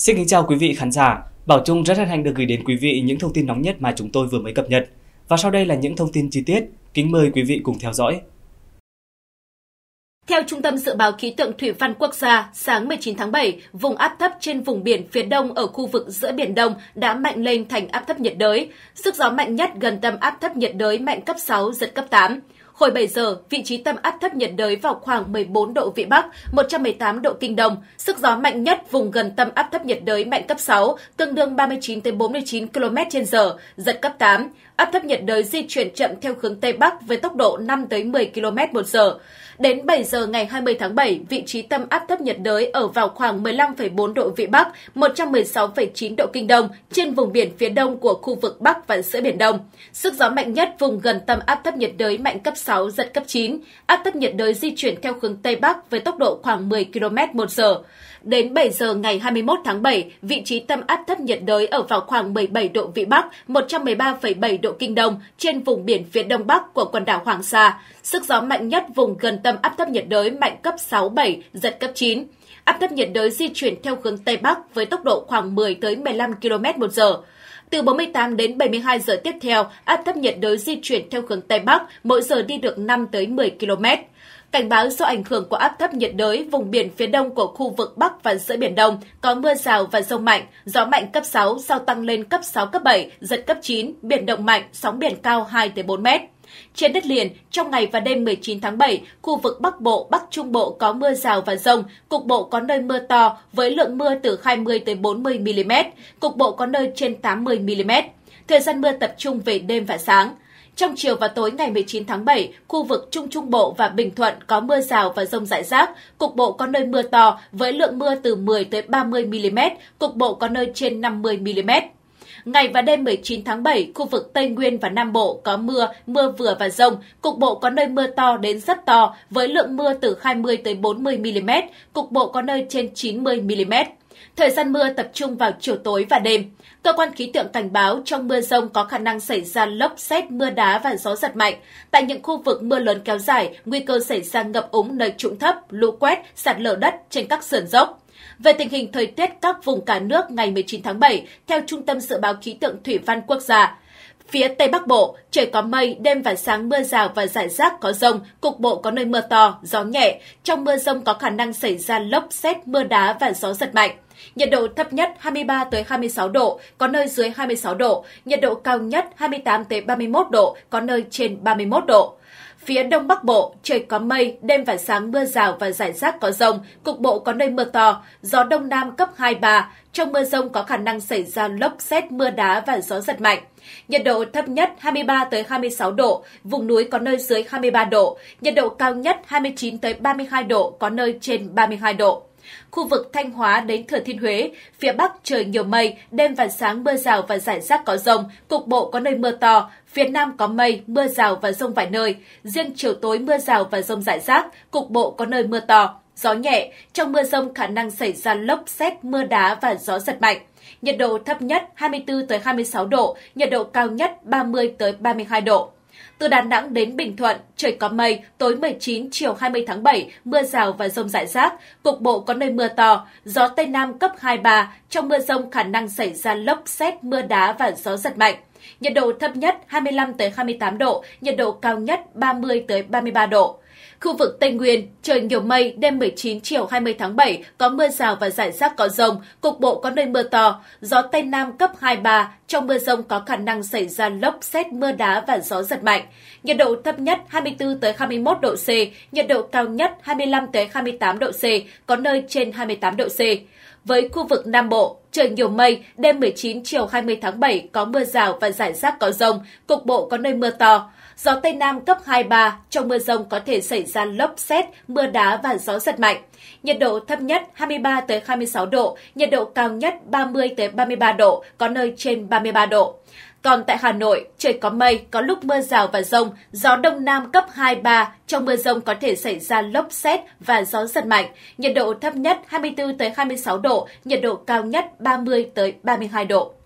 Xin kính chào quý vị khán giả. Bảo Trung rất hân hạnh được gửi đến quý vị những thông tin nóng nhất mà chúng tôi vừa mới cập nhật. Và sau đây là những thông tin chi tiết. Kính mời quý vị cùng theo dõi. Theo Trung tâm Dự báo Khí tượng Thủy văn Quốc gia, sáng 19 tháng 7, vùng áp thấp trên vùng biển phía đông ở khu vực giữa Biển Đông đã mạnh lên thành áp thấp nhiệt đới. Sức gió mạnh nhất gần tâm áp thấp nhiệt đới mạnh cấp 6, giật cấp 8. Hồi 7 giờ, vị trí tâm áp thấp nhiệt đới vào khoảng 14 độ Vĩ Bắc, 118 độ Kinh Đông. Sức gió mạnh nhất vùng gần tâm áp thấp nhiệt đới mạnh cấp 6, tương đương 39-49 km/h, giật cấp 8. Áp thấp nhiệt đới di chuyển chậm theo hướng Tây Bắc với tốc độ 5-10 km/h. Đến 7 giờ ngày 20 tháng 7, vị trí tâm áp thấp nhiệt đới ở vào khoảng 15,4 độ Vĩ Bắc, 116,9 độ Kinh Đông trên vùng biển phía đông của khu vực Bắc và giữa Biển Đông. Sức gió mạnh nhất vùng gần tâm áp thấp nhiệt đới mạnh cấp 6, 6, giật cấp 9. Áp thấp nhiệt đới di chuyển theo hướng Tây Bắc với tốc độ khoảng 10 km một giờ. Đến 7 giờ ngày 21 tháng 7, vị trí tâm áp thấp nhiệt đới ở vào khoảng 17 độ Vĩ Bắc, 113,7 độ Kinh Đông trên vùng biển phía Đông Bắc của quần đảo Hoàng Sa. Sức gió mạnh nhất vùng gần tâm áp thấp nhiệt đới mạnh cấp 6, 7, giật cấp 9. Áp thấp nhiệt đới di chuyển theo hướng Tây Bắc với tốc độ khoảng 10 tới 15 km một giờ từ 48 đến 72 giờ tiếp theo, áp thấp nhiệt đới di chuyển theo hướng Tây Bắc, mỗi giờ đi được 5 tới 10 km. Cảnh báo do ảnh hưởng của áp thấp nhiệt đới vùng biển phía đông của khu vực Bắc và giữa Biển Đông có mưa rào và rông mạnh, gió mạnh cấp 6 sau tăng lên cấp 6, cấp 7, giật cấp 9, biển động mạnh, sóng biển cao 2-4 mét. Trên đất liền, trong ngày và đêm 19 tháng 7, khu vực Bắc Bộ, Bắc Trung Bộ có mưa rào và rông, cục bộ có nơi mưa to với lượng mưa từ 20 tới 40 mm, cục bộ có nơi trên 80 mm. Thời gian mưa tập trung về đêm và sáng. Trong chiều và tối ngày 19 tháng 7, khu vực Trung Trung Bộ và Bình Thuận có mưa rào và rông rải rác, cục bộ có nơi mưa to với lượng mưa từ 10 tới 30 mm, cục bộ có nơi trên 50 mm. Ngày và đêm 19 tháng 7, khu vực Tây Nguyên và Nam Bộ có mưa, mưa vừa và rông, cục bộ có nơi mưa to đến rất to với lượng mưa từ 20 tới 40 mm, cục bộ có nơi trên 90 mm. Thời gian mưa tập trung vào chiều tối và đêm. Cơ quan khí tượng cảnh báo trong mưa rông có khả năng xảy ra lốc xét, mưa đá và gió giật mạnh. Tại những khu vực mưa lớn kéo dài, nguy cơ xảy ra ngập úng nơi trũng thấp, lũ quét, sạt lở đất trên các sườn dốc. Về tình hình thời tiết các vùng cả nước ngày 19 tháng 7, theo Trung tâm Dự báo Khí tượng Thủy văn Quốc gia, Phía Tây Bắc Bộ, trời có mây, đêm và sáng mưa rào và rải rác có rông, cục bộ có nơi mưa to, gió nhẹ. Trong mưa rông có khả năng xảy ra lốc, xét, mưa đá và gió giật mạnh. Nhiệt độ thấp nhất 23 tới 26 độ, có nơi dưới 26 độ, nhiệt độ cao nhất 28 tới 31 độ, có nơi trên 31 độ. Phía Đông Bắc Bộ, trời có mây, đêm và sáng mưa rào và rải rác có rông, cục bộ có nơi mưa to, gió Đông Nam cấp 2-3. Trong mưa rông có khả năng xảy ra lốc xét, mưa đá và gió giật mạnh. Nhiệt độ thấp nhất 23 tới 26 độ, vùng núi có nơi dưới 23 độ, nhiệt độ cao nhất 29 tới 32 độ, có nơi trên 32 độ. Khu vực Thanh Hóa đến Thừa Thiên Huế, phía Bắc trời nhiều mây, đêm và sáng mưa rào và rải rác có rông, cục bộ có nơi mưa to, phía Nam có mây, mưa rào và rông vài nơi. Riêng chiều tối mưa rào và rông rải rác, cục bộ có nơi mưa to, gió nhẹ. Trong mưa rông khả năng xảy ra lốc xét, mưa đá và gió giật mạnh. Nhiệt độ thấp nhất 24 tới 26 độ, nhiệt độ cao nhất 30 tới 32 độ. Từ Đà Nẵng đến Bình Thuận, trời có mây, tối 19 chiều 20 tháng 7, mưa rào và rông rải rác, cục bộ có nơi mưa to, gió Tây Nam cấp 2-3 trong mưa rông khả năng xảy ra lốc xét, mưa đá và gió giật mạnh. Nhiệt độ thấp nhất 25 28 độ, nhiệt độ cao nhất 30 33 độ. Khu vực Tây Nguyên, trời nhiều mây, đêm 19 chiều 20 tháng 7 có mưa rào và rải rác có rông, cục bộ có nơi mưa to, gió Tây Nam cấp 2-3 trong mưa rông có khả năng xảy ra lốc, xét mưa đá và gió giật mạnh. Nhiệt độ thấp nhất 24 21 độ C, nhiệt độ cao nhất 25 28 độ C, có nơi trên 28 độ C. Với khu vực Nam Bộ, trời nhiều mây, đêm 19 chiều 20 tháng 7 có mưa rào và rải rác có rông, cục bộ có nơi mưa to. Gió Tây Nam cấp 2-3, trong mưa rông có thể xảy ra lốc xét, mưa đá và gió giật mạnh. Nhiệt độ thấp nhất 23-26 độ, nhiệt độ cao nhất 30-33 độ, có nơi trên 33 độ. Còn tại Hà Nội, trời có mây, có lúc mưa rào và rông, gió đông nam cấp 2-3, trong mưa rông có thể xảy ra lốc xét và gió giật mạnh, nhiệt độ thấp nhất 24-26 độ, nhiệt độ cao nhất 30-32 độ.